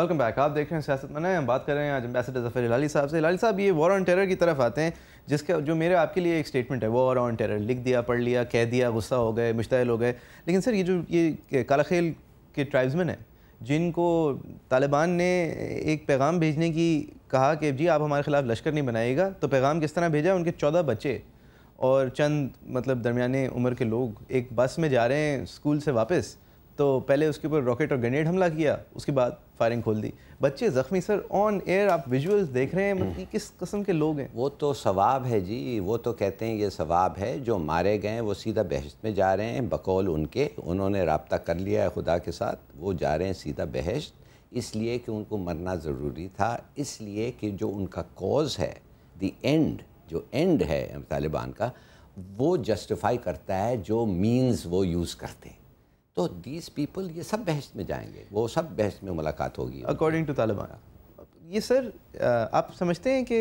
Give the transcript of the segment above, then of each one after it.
Welcome back आप देख रहे हैं सियासत में हम बात कर रहे हैं आज एम्बेसडर जफर लाली साहब से लाली साहब ये वॉर ऑन टेरर की तरफ आते हैं जिसका जो मेरे आपके लिए एक स्टेटमेंट है वॉर ऑन टेरर लिख दिया पढ़ लिया कह दिया गुस्सा हो गए मुश्तल हो गए लेकिन सर ये जो ये कालाखेल के ट्राइब्समैन हैं जिनको तालिबान ने एक पैगाम भेजने की कहा कि जी आप हमारे ख़िलाफ़ लश्कर नहीं बनाएगा तो पैगाम किस तरह भेजा उनके चौदह बच्चे और चंद मतलब दरमियाने उम्र के लोग एक बस में जा रहे हैं स्कूल से वापस तो पहले उसके ऊपर रॉकेट और ग्रेनेड हमला किया उसके बाद फायरिंग खोल दी बच्चे ज़ख्मी सर ऑन एयर आप विजुअल्स देख रहे हैं मतलब किस कस्म के लोग हैं वो तो सवाब है जी वो तो कहते हैं ये सवाब है जो मारे गए हैं वो सीधा बहश में जा रहे हैं बकौल उनके उन्होंने रबता कर लिया है खुदा के साथ वो जा रहे हैं सीधा बहश इसलिए कि उनको मरना ज़रूरी था इसलिए कि जो उनका कॉज है द एंड जो एंड है तालिबान का वो जस्टिफाई करता है जो मीन्स वो यूज़ करते हैं तो दीज पीपल ये सब बहस में जाएंगे वो सब बहस में मुलाकात होगी अकॉर्डिंग टू तालिबान ये सर आप समझते हैं कि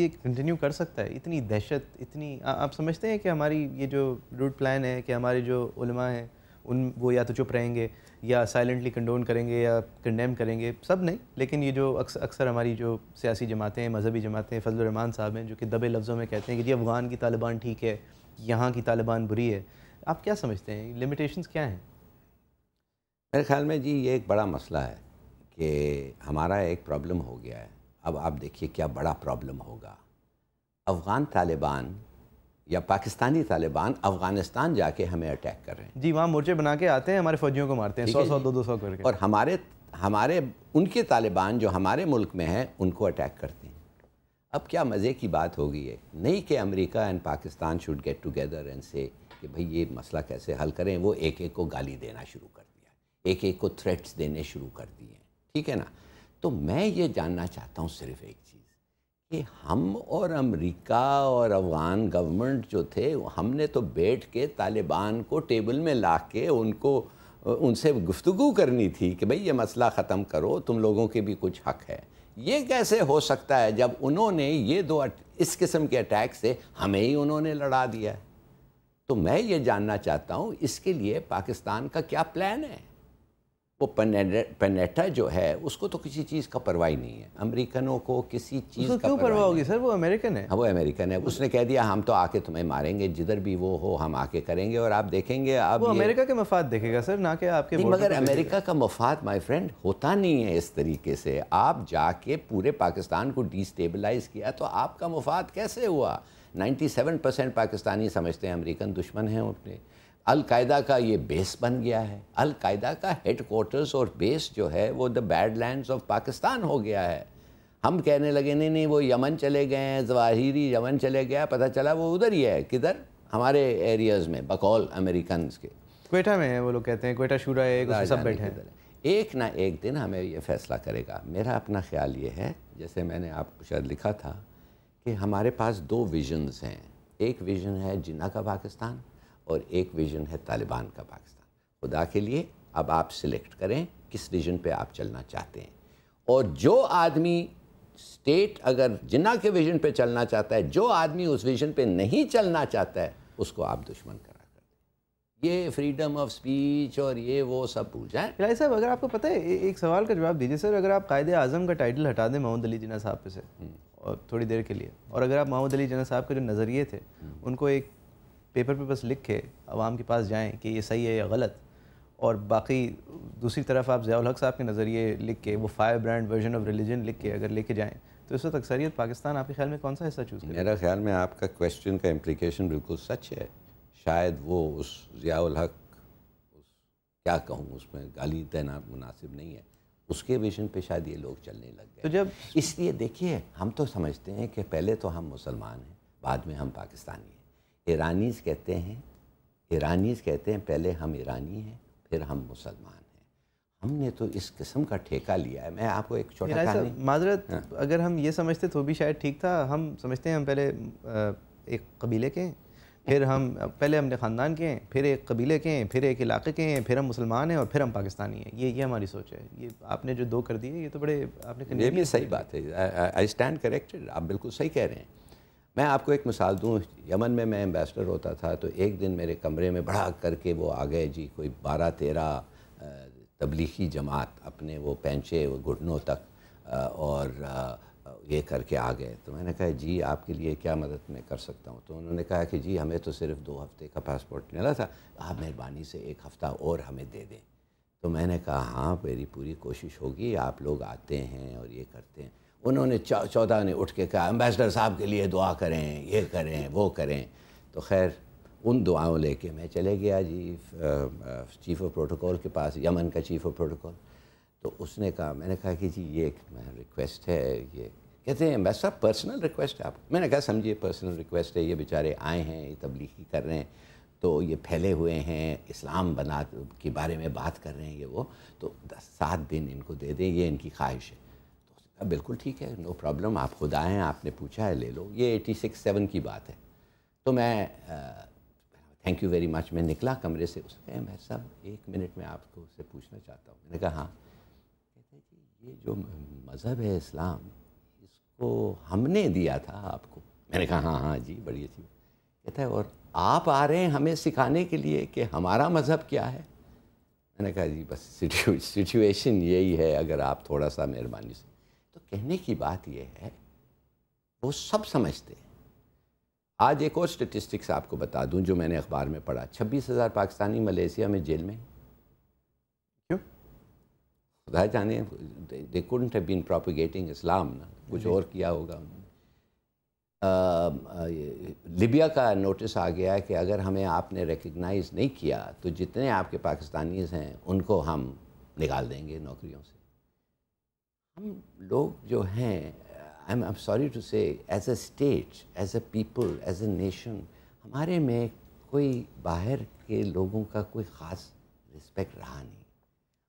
ये कंटिन्यू कर सकता है इतनी दहशत इतनी आ, आप समझते हैं कि हमारी ये जो रूट प्लान है कि हमारे जो उलमा हैं उन वो या तो चुप रहेंगे या साइलेंटली कंडोन करेंगे या कंडेम करेंगे सब नहीं लेकिन ये जो अक्सर अक्सर हमारी जो सियासी जमातें हैं मजहबी जमातें फजल रहमान साहब हैं जो कि दबे लफ्ज़ों में कहते हैं कि जी अफ़गान की तालिबान ठीक है यहाँ की तालिबान बुरी है आप क्या समझते हैं लिमिटेशंस क्या हैं मेरे ख्याल में जी ये एक बड़ा मसला है कि हमारा एक प्रॉब्लम हो गया है अब आप देखिए क्या बड़ा प्रॉब्लम होगा अफ़गान तालिबान या पाकिस्तानी तालिबान अफ़गानिस्तान जाके हमें अटैक कर रहे हैं जी वहाँ मोर्चे बना के आते हैं हमारे फौजियों को मारते हैं सौ सौ दो दो सौ करके और हमारे हमारे उनके तालिबान जो हमारे मुल्क में हैं उनको अटैक करते हैं अब क्या मज़े की बात होगी है नहीं कि America and Pakistan should get together and say कि भाई ये मसला कैसे हल करें वो एक एक को गाली देना शुरू कर एक एक को थ्रेट्स देने शुरू कर दिए ठीक है ना तो मैं ये जानना चाहता हूँ सिर्फ एक चीज़ कि हम और अमेरिका और अफगान गवर्नमेंट जो थे हमने तो बैठ के तालिबान को टेबल में ला के उनको उनसे गुफ्तु करनी थी कि भाई ये मसला ख़त्म करो तुम लोगों के भी कुछ हक है ये कैसे हो सकता है जब उन्होंने ये दो इस किस्म के अटैक से हमें ही उन्होंने लड़ा दिया तो मैं ये जानना चाहता हूँ इसके लिए पाकिस्तान का क्या प्लान है वो पनेटा जो है उसको तो किसी चीज़ का परवाह ही नहीं है अमेरिकनों को किसी चीज़ का क्यों परवाह होगी सर वो अमेरिकन है हाँ वो अमेरिकन है उसने कह दिया हम तो आके तुम्हें मारेंगे जिधर भी वो हो हम आके करेंगे और आप देखेंगे आप वो अमेरिका के मफाद देखेगा सर ना कि आपके मगर अमेरिका का मफाद माई फ्रेंड होता नहीं है इस तरीके से आप जाके पूरे पाकिस्तान को डिस्टेबलाइज किया तो आपका मफाद कैसे हुआ नाइन्टी परसेंट पाकिस्तानी समझते हैं अमेरिकन दुश्मन हैं अपने अलकायदा का ये बेस बन गया है अलकायदा का क्वार्टर्स और बेस जो है वो the bad land of Pakistan हो गया है हम कहने लगे नहीं नहीं वो यमन चले गए हैं जवाहिरी यमन चले गया पता चला वो उधर ही है किधर हमारे एरियाज़ में बकौल अमेरिकन के कोयटा में है वो लोग कहते हैं कोयटा शूरा है सब बैठे हैं एक ना एक दिन हमें ये फैसला करेगा मेरा अपना ख्याल ये है जैसे मैंने आपको शायद लिखा था कि हमारे पास दो विजन्स हैं एक विजन है जिन्ना का पाकिस्तान और एक विजन है तालिबान का पाकिस्तान खुदा के लिए अब आप सिलेक्ट करें किस विजन पे आप चलना चाहते हैं और जो आदमी स्टेट अगर जिन्ना के विजन पे चलना चाहता है जो आदमी उस विजन पे नहीं चलना चाहता है उसको आप दुश्मन करा कर ये फ्रीडम ऑफ स्पीच और ये वो सब भूल जाए साहब अगर आपको पता है एक सवाल का जवाब दीजिए सर अगर आप कायदे आजम का टाइटल हटा दें मोहम्मद अली जिना साहब पे से हम्म। और थोड़ी देर के लिए और अगर आप मोहम्मद अली जना साहब के जो नज़रिए थे हम्म। उनको एक पेपर पे बस लिख के आवाम के पास जाएँ कि ये सही है या गलत और बाकी दूसरी तरफ आप जयाल हक साहब के नज़रिए लिख के वो firebrand version of religion लिख के अगर लेके जाएँ तो इस वक्त अक्सरियत पाकिस्तान आपके ख्याल में कौन सा हिस्सा चूज़ मेरा ख्याल में आपका क्वेश्चन का इम्प्लिकेशन बिल्कुल सच है शायद वो उस ज़ियाल हक उस क्या कहूँ उसमें गाली देना मुनासिब नहीं है उसके विजन पे शायद ये लोग चलने लग गए तो जब इसलिए देखिए हम तो समझते हैं कि पहले तो हम मुसलमान हैं बाद में हम पाकिस्तानी हैं ईरानीज़ कहते हैं ईरानीज़ कहते हैं पहले हम ईरानी हैं फिर हम मुसलमान हैं हमने तो इस किस्म का ठेका लिया है मैं आपको एक छोटा माजरत हाँ। अगर हम ये समझते तो भी शायद ठीक था हम समझते हैं हम पहले एक कबीले के हैं फिर हम पहले हमने ख़ानदान के हैं फिर एक कबीले के हैं फिर एक इलाके के हैं फिर हम मुसलमान हैं और फिर हम पाकिस्तानी हैं ये ये हमारी सोच है ये आपने जो दो कर दिए ये तो बड़े आपने ये भी सही बात है आई स्टैंड करेक्टेड आप बिल्कुल सही कह रहे हैं मैं आपको एक मिसाल दूँ यमन में मैं एम्बेसडर होता था तो एक दिन मेरे कमरे में बढ़ा करके वो आ गए जी कोई बारह तेरह तबलीगी जमात अपने वो पैंचे वो घुटनों तक और ये करके आ गए तो मैंने कहा जी आपके लिए क्या मदद मैं कर सकता हूँ तो उन्होंने कहा कि जी हमें तो सिर्फ दो हफ्ते का पासपोर्ट मिला था आप मेहरबानी से एक हफ़्ता और हमें दे दें तो मैंने कहा हाँ मेरी पूरी कोशिश होगी आप लोग आते हैं और ये करते हैं उन्होंने चौदह ने उठ के कहा एम्बेसडर साहब के लिए दुआ करें ये करें वो करें तो खैर उन दुआओं लेके मैं चले गया जी चीफ ऑफ प्रोटोकॉल के पास यमन का चीफ ऑफ प्रोटोकॉल तो उसने कहा मैंने कहा कि जी ये एक रिक्वेस्ट है ये कहते हैं साहब पर्सनल रिक्वेस्ट है आप मैंने कहा समझिए पर्सनल रिक्वेस्ट है ये बेचारे आए हैं ये तबलीगी कर रहे हैं तो ये फैले हुए हैं इस्लाम बना के बारे में बात कर रहे हैं ये वो तो सात दिन इनको दे दें ये इनकी ख्वाहिश है हाँ, बिल्कुल ठीक है नो प्रॉब्लम आप खुद आए हैं आपने पूछा है ले लो ये एटी सिक्स सेवन की बात है तो मैं थैंक यू वेरी मच मैं निकला कमरे से उसने मैं सब एक मिनट में आपको उससे पूछना चाहता हूँ मैंने कहा हाँ कहते जी ये जो मज़हब है इस्लाम इसको हमने दिया था आपको मैंने कहा हाँ हाँ जी बड़ी अच्छी कहता है और आप आ रहे हैं हमें सिखाने के लिए कि हमारा मज़हब क्या है मैंने कहा जी बस सिचुएशन यही है अगर आप थोड़ा सा मेहरबानी से कहने की बात यह है वो सब समझते हैं आज एक और स्टेटिस्टिक्स आपको बता दूं जो मैंने अखबार में पढ़ा छब्बीस हज़ार पाकिस्तानी मलेशिया में जेल में क्यों खुदा जाने they couldn't have been propagating Islam ना कुछ और किया होगा उन्होंने लिबिया का नोटिस आ गया कि अगर हमें आपने रिकग्नाइज नहीं किया तो जितने आपके पाकिस्तानीज हैं उनको हम निकाल देंगे नौकरियों से हम लोग जो हैं I am sorry to say as a state as a people as a nation हमारे में कोई बाहर के लोगों का कोई ख़ास रिस्पेक्ट रहा नहीं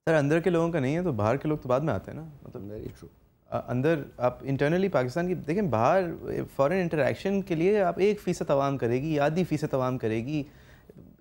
सर अंदर के लोगों का नहीं है तो बाहर के लोग तो बाद में आते हैं ना मतलब वेरी ट्रू अंदर आप इंटरनली पाकिस्तान की देखें बाहर फॉरेन इंटरेक्शन के लिए आप एक फ़ीसद आवाम करेगी आधी फ़ीसद आवाम करेगी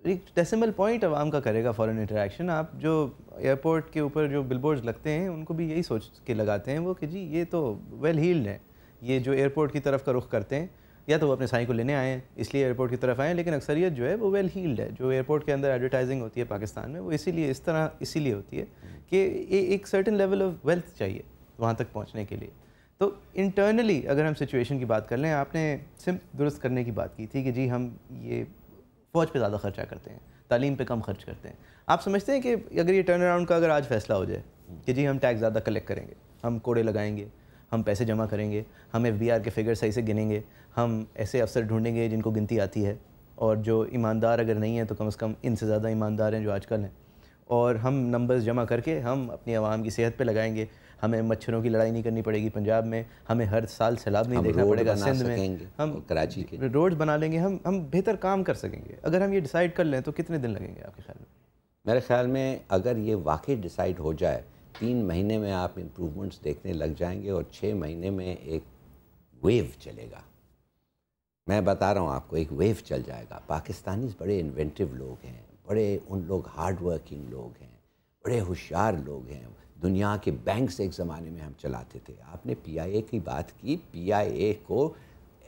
एक डेसिमल पॉइंट आवाम का करेगा फॉरेन इंटरेक्शन आप जो एयरपोर्ट के ऊपर जो बिलबोर्ड्स लगते हैं उनको भी यही सोच के लगाते हैं वो कि जी ये तो वेल हील्ड है ये जो एयरपोर्ट की तरफ का रुख करते हैं या तो वो अपने साई को लेने आए हैं इसलिए एयरपोर्ट की तरफ आए लेकिन अक्सरियत जो है वो वेल हील्ड है जो एयरपोर्ट के अंदर एडवर्टाइजिंग होती है पाकिस्तान में वो इसीलिए इस तरह इसीलिए होती है कि एक सर्टन लेवल ऑफ वेल्थ चाहिए वहाँ तक पहुँचने के लिए तो इंटरनली अगर हम सिचुएशन की बात कर लें आपने सिम दुरुस्त करने की बात की थी कि जी हम ये फौज पे ज़्यादा खर्चा करते हैं तालीम पे कम खर्च करते हैं आप समझते हैं कि अगर ये टर्न अराउंड का अगर आज फैसला हो जाए कि जी हम टैक्स ज़्यादा कलेक्ट करेंगे हम कोड़े लगाएंगे हम पैसे जमा करेंगे हम एफ के फिगर सही से गिनेंगे हम ऐसे अफसर ढूंढेंगे जिनको गिनती आती है और जो ईमानदार अगर नहीं है तो कम से कम इनसे ज़्यादा ईमानदार हैं जो आजकल हैं और हम नंबर्स जमा करके हम अपनी आवाम की सेहत पे लगाएंगे हमें मच्छरों की लड़ाई नहीं करनी पड़ेगी पंजाब में हमें हर साल सैलाब नहीं देखना पड़ेगा सिंध में हम कराची के रोड बना लेंगे हम हम बेहतर काम कर सकेंगे अगर हम ये डिसाइड कर लें तो कितने दिन लगेंगे आपके ख्याल में मेरे ख्याल में अगर ये वाकई डिसाइड हो जाए तीन महीने में आप इम्प्रूवमेंट्स देखने लग जाएंगे और छः महीने में एक वेव चलेगा मैं बता रहा हूँ आपको एक वेव चल जाएगा पाकिस्तानी बड़े इन्वेंटिव लोग हैं बड़े उन लोग हार्ड वर्किंग लोग हैं बड़े होशियार लोग हैं दुनिया के बैंक एक ज़माने में हम चलाते थे आपने पीआईए की बात की पीआईए को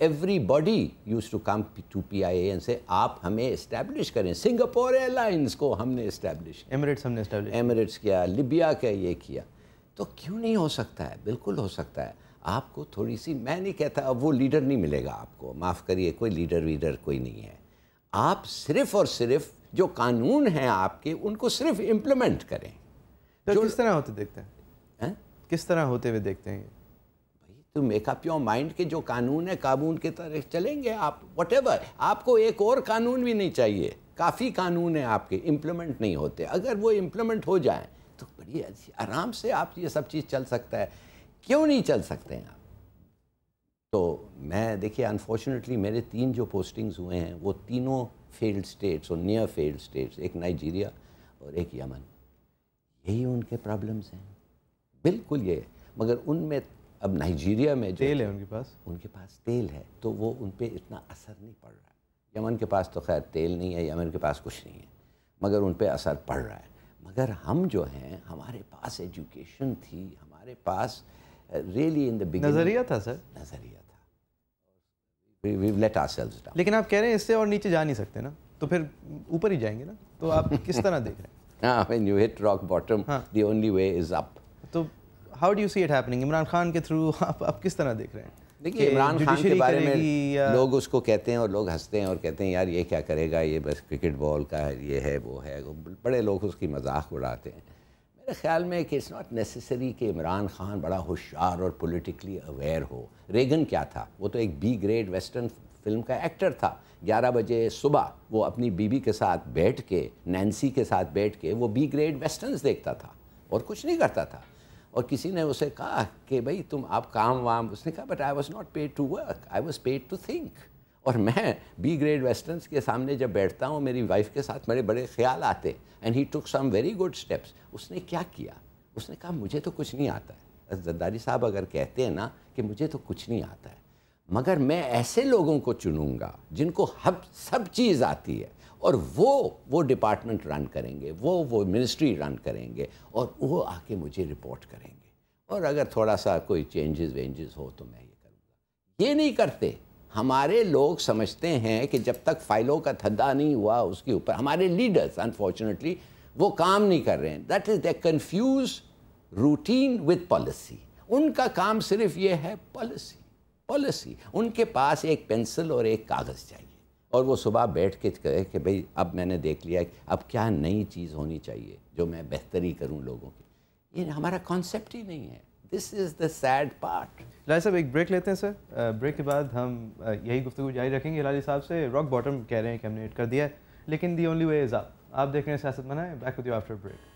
everybody used to come to P I N से आप हमें इस्टेब्लिश करें सिंगापुर एयरलाइंस को हमने इस्टेब्लिश एमरेट्स हमने एमरेट्स किया लिबिया का ये किया तो क्यों नहीं हो सकता है बिल्कुल हो सकता है आपको थोड़ी सी मैं नहीं कहता अब वो लीडर नहीं मिलेगा आपको माफ़ करिए कोई लीडर वीडर कोई नहीं है आप सिर्फ़ और सिर्फ जो कानून हैं आपके उनको सिर्फ इम्प्लीमेंट करें तो किस तरह होते देखते हैं है? किस तरह होते हुए देखते हैं तो मेकअप योर माइंड के जो कानून है कानून के तरह चलेंगे आप वट आपको एक और कानून भी नहीं चाहिए काफ़ी कानून है आपके इम्प्लीमेंट नहीं होते अगर वो इम्प्लीमेंट हो जाए तो बड़ी आराम से आप ये सब चीज़ चल सकता है क्यों नहीं चल सकते हैं आप तो मैं देखिए अनफॉर्चुनेटली मेरे तीन जो पोस्टिंग्स हुए हैं वो तीनों फेल्ड स्टेट्स और नियर फेल्ड स्टेट्स एक नाइजीरिया और एक यमन यही उनके प्रॉब्लम्स हैं बिल्कुल ये मगर उनमें अब नाइजीरिया में जो तेल है उनके पास उनके पास तेल है तो वो उन पर इतना असर नहीं पड़ रहा है यमन के पास तो खैर तेल नहीं है यमन के पास कुछ नहीं है मगर उन पर असर पड़ रहा है मगर हम जो हैं हमारे पास एजुकेशन थी हमारे पास रियली इन दिग नज़रिया था सर नज़रिया था we, लेकिन आप कह रहे हैं इससे और नीचे जा नहीं सकते ना तो फिर ऊपर ही जाएंगे ना तो आप किस तरह देख रहे हैं when you hit rock bottom, हाँ. the only way is up. So, तो how do you see it happening? Imran Khan के through आप आप किस तरह देख रहे हैं? देखिए इमरान खान के बारे में लोग उसको कहते हैं और लोग हंसते हैं और कहते हैं यार ये क्या करेगा ये बस क्रिकेट बॉल का है ये है वो है वो बड़े लोग उसकी मजाक उड़ाते हैं मेरे ख्याल में कि इट्स नॉट नेसेसरी कि इमरान खान बड़ा होशियार और पॉलिटिकली अवेयर हो रेगन क्या था वो तो एक बी ग्रेड वेस्टर्न फिल्म का एक्टर था 11 बजे सुबह वो अपनी बीबी के साथ बैठ के नैन्सी के साथ बैठ के वो बी ग्रेड वेस्टर्न्स देखता था और कुछ नहीं करता था और किसी ने उसे कहा कि भाई तुम आप काम वाम उसने कहा but I was not paid to work I was paid to think और मैं बी ग्रेड वेस्टर्नस के सामने जब बैठता हूँ मेरी वाइफ के साथ मेरे बड़े ख्याल आते and he took some very good steps उसने क्या किया उसने कहा मुझे तो कुछ नहीं आता है जद्दारी साहब अगर कहते हैं ना कि मुझे तो कुछ नहीं आता है मगर मैं ऐसे लोगों को चुनूंगा जिनको हब सब चीज़ आती है और वो वो डिपार्टमेंट रन करेंगे वो वो मिनिस्ट्री रन करेंगे और वो आके मुझे रिपोर्ट करेंगे और अगर थोड़ा सा कोई चेंजेस वेंजेस हो तो मैं ये करूँगा ये नहीं करते हमारे लोग समझते हैं कि जब तक फाइलों का थद्दा नहीं हुआ उसके ऊपर हमारे लीडर्स अनफॉर्चुनेटली वो काम नहीं कर रहे हैं that is the confuse routine with policy उनका काम सिर्फ ये है पॉलिसी पॉलिसी उनके पास एक पेंसिल और एक कागज़ चाहिए और वो सुबह बैठ के कहे कि भाई अब मैंने देख लिया अब क्या नई चीज़ होनी चाहिए जो मैं बेहतरी करूँ लोगों की ये हमारा कॉन्सेप्ट ही नहीं है this is the sad part Lal साहब एक ब्रेक लेते हैं सर ब्रेक के बाद हम यही गुफ्तु जारी रखेंगे लाली साहब से रॉक बॉटम कह रहे हैं कि हमने एड कर दिया है लेकिन दी ओनली वे इज़ आप आप देख रहे हैं सियासत मना है back with you after break